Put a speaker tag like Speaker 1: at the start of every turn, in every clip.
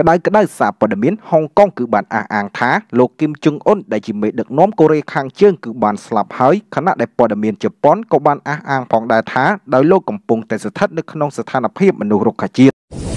Speaker 1: ក្តៅក្តៅសារព័ត៌មានហុងកុងគឺបានអះអាងថាលោកគីមជុងអ៊ុនដែលជាមេដឹកនាំកូរ៉េខាងជើងគឺបានស្លាប់ហើយខណៈដែលព័ត៌មានជប៉ុនក៏បានអះអាងផងដែរថាដោយលោកកំពុងតែស្ថិតនៅក្នុងស្ថានភាពមនុស្សរុក្ខជាតិ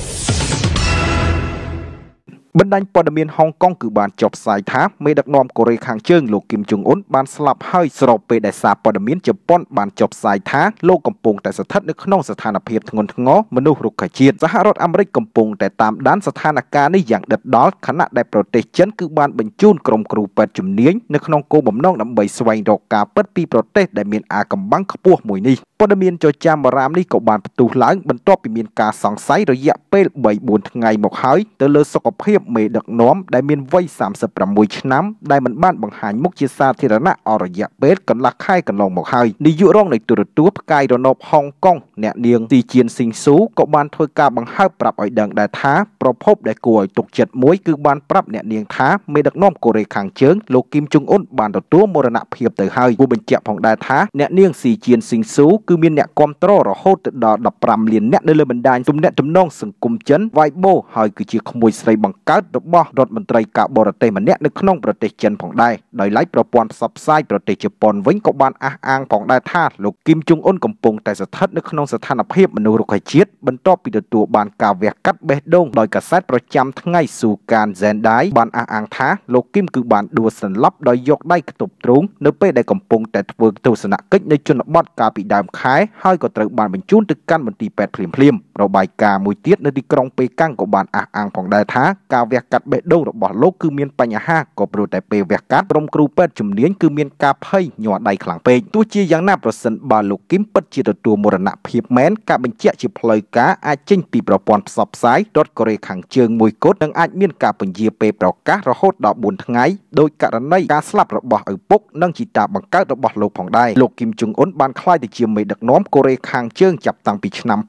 Speaker 1: បណ្ដាញព័ត៌មានហុងកុងគឺបានចុះផ្សាយថាមេដឹកនាំកូរ៉េខាងជើងលោកគីមចុងអ៊ុនបានស្លាប់ហើយស្របពេលដែលសារព័ត៌មានជប៉ុនបានចុះផ្សាយថាលោកកំពុងតែស្ថិតនៅក្នុងស្ថានភាពធ្ងន់ធ្ងរមនុស្សរុក្ខជាតិសហរដ្ឋអាមេរិកកំពុងតែតាមដានស្ថានភាពនេះយ៉ាងដិតដល់ខណៈដែលប្រទេសចិនគឺបានបញ្ជូនក្រុមគ្រូពេទ្យជំនាញនៅក្នុងគោលបំណងដើម្បីស្វែងរកការពិតពីប្រទេសដែលមានអាកំបាំងខ្ពស់មួយនេះព័ត៌មានចចាមបារាមនេះក៏បានផ្ទុះឡើងបន្ទាប់ពីមានការសង្ស័យរយៈពេល3-4ថ្ងៃមកហើយទៅលើសុខភាពបមេដឹកនាំដែលមានវ័យ36ឆ្នាំដែលមិនបានបង្ហាញមុខជាសាធារណៈអរយៈពេលកន្លះខែកន្លងមកហើយនាយករងនៃទូរទស្សន៍ផ្កាយរណបហុងកុងអ្នកនាងទីជានស៊ីងស៊ូក៏បានធ្វើការបង្ហើបប្រាប់ឲ្យដឹងដែរថាប្រភព ដែលគួរឲ្យទុកចិត្តមួយគឺបានប្រាប់អ្នកនាងថាមេដឹកនាំកូរ៉េខាងជើងលោកគីមជុងអ៊ុនបានទទួលមរណភាពទៅហើយគួរបញ្ជាក់ផងដែរថាអ្នកនាងស៊ីជានស៊ីងស៊ូគឺមានអ្នកគ្រប់គ្រងរហូតទៅដល់15លានអ្នកនៅលើបណ្ដាញទំនាក់ទំនង សង្គមចិន Weibo ហើយគឺជាក្មួយស្រីបង្កើតកើតរបស់រដ្ឋមន្ត្រីការបរទេសម្នាក់នៅក្នុងប្រទេសចិនផងដែរដោយឡែកប្រព័ន្ធផ្សព្វផ្សាយប្រទេសជប៉ុនវិញក៏បានអះអាងផងដែរថាលោកគីមជុងអ៊ុនកំពុងតែស្ថិតនៅក្នុងស្ថានភាពមនុស្សរុក្ខជាតិបន្ទាប់ពីទទួលបានការវះកាត់បេះដូងដោយកាសែតប្រចាំថ្ងៃស៊ូកានហ្សែនដៃបានអះអាងថាលោកគីមគឺបានដួលសន្លប់ដោយយកដៃខ្ទប់ទ្រូងនៅពេលដែលកំពុងតែធ្វើទស្សនកិច្ចនៅជនបទកាលពីដើមខែហើយក៏ត្រូវបានបញ្ជូនទៅកាន់មន្ទីរពេទ្យភ្លាមៗរបាយការណ៍មួយទៀតនៅទីក្រុងប៉េកាំងក៏បានអះអាងផងដែរថាការការវះកាត់បេះដូងរបស់លោកគឺមានបញ្ហាក៏ព្រោះតែពេលវះកាត់ក្រុមគ្រូពេទ្យជំនាញគឺមានការភ័យញ័រដៃខ្លាំងពេកទោះជាយ៉ាងណាប្រសិនបើលោកគឹមពិតជាទទួលមរណភាពមែនការបញ្ជាក់ជាផ្លូវការអាចចេញពីប្រព័ន្ធផ្សព្វផ្សាយរដ្ឋកូរ៉េខាងជើងមួយគត់និងអាចមានការពន្យាពេលប្រកាសរហូតដល់4ថ្ងៃដោយករណីការស្លាប់របស់ឪពុកនិងជីតាបង្កើតរបស់លោកផងដែរលោកគឹមជុងអ៊ុនបានក្លាយទៅជាមេដឹកនាំកូរ៉េខាងជើងចាប់តាំងពីឆ្នាំ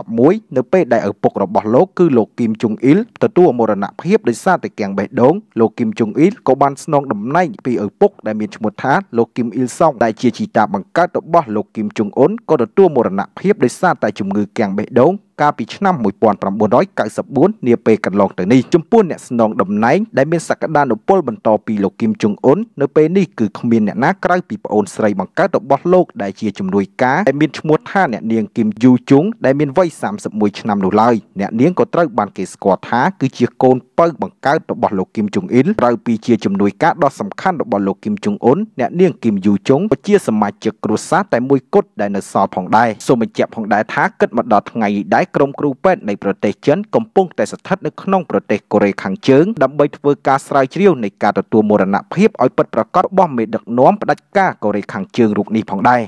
Speaker 1: 2011នៅពេលដែលឪពុករបស់លោកគឺលោកគឹមជុងអ៊ីលទទួលមរណភាពដោយសារតែកាំងបេះដូងលោកគឹមជុងអ៊ីលក៏បានស្នងតំណែងពីឪពុកដែលមានឈ្មោះថាលោកគឹមអ៊ីលសុងដែលជាជីតាបង្កើតរបស់លោកគឹមជុងអ៊ុនក៏ទទួលមរណភាពដោយសារតែជំងឺកាំងបេះដូងកាលពីឆ្នាំ1994នាពេលកន្លងទៅនេះចំពោះអ្នកស្នងតំណែងដែលមានសក្តានុពលបន្តពីលោកគីមចុងអ៊ុននៅពេលនេះគឺគ្មានអ្នកណាក្រៅពីប្អូនស្រីបង្កើតរបស់លោកដែលជាជំនួយការដែលមានឈ្មោះថាអ្នកនាងគីមយូជុងដែលមានវ័យ31ឆ្នាំនោះឡើយអ្នកនាងក៏ត្រូវបានគេស្គាល់ថាគឺជាកូនពៅបង្កើតរបស់លោកគីមចុងអ៊ីលក្រៅពីជាជំនួយការដ៏សំខាន់របស់លោកគីមចុងអ៊ុនអ្នកនាងគីមយូជុងក៏ជាសមាជិកគ្រួសារតែមួយគត់ដែលនៅសល់ផងដែរសូមបញ្ជាក់ផងដែរថាគិតមកដល់ថ្ងៃនេះដែរក្រុមគ្រូពេទ្យនៃប្រទេសចិនកំពុងតែស្ថិតនៅក្នុងប្រទេសកូរ៉េខាងជើងដើម្បីធ្វើការស្រាវជ្រាវនៃការទទួលមរណភាពឲ្យពិតប្រាកដរបស់មេដឹកនាំផ្ដាច់ការកូរ៉េខាងជើងរូបនេះផងដែរ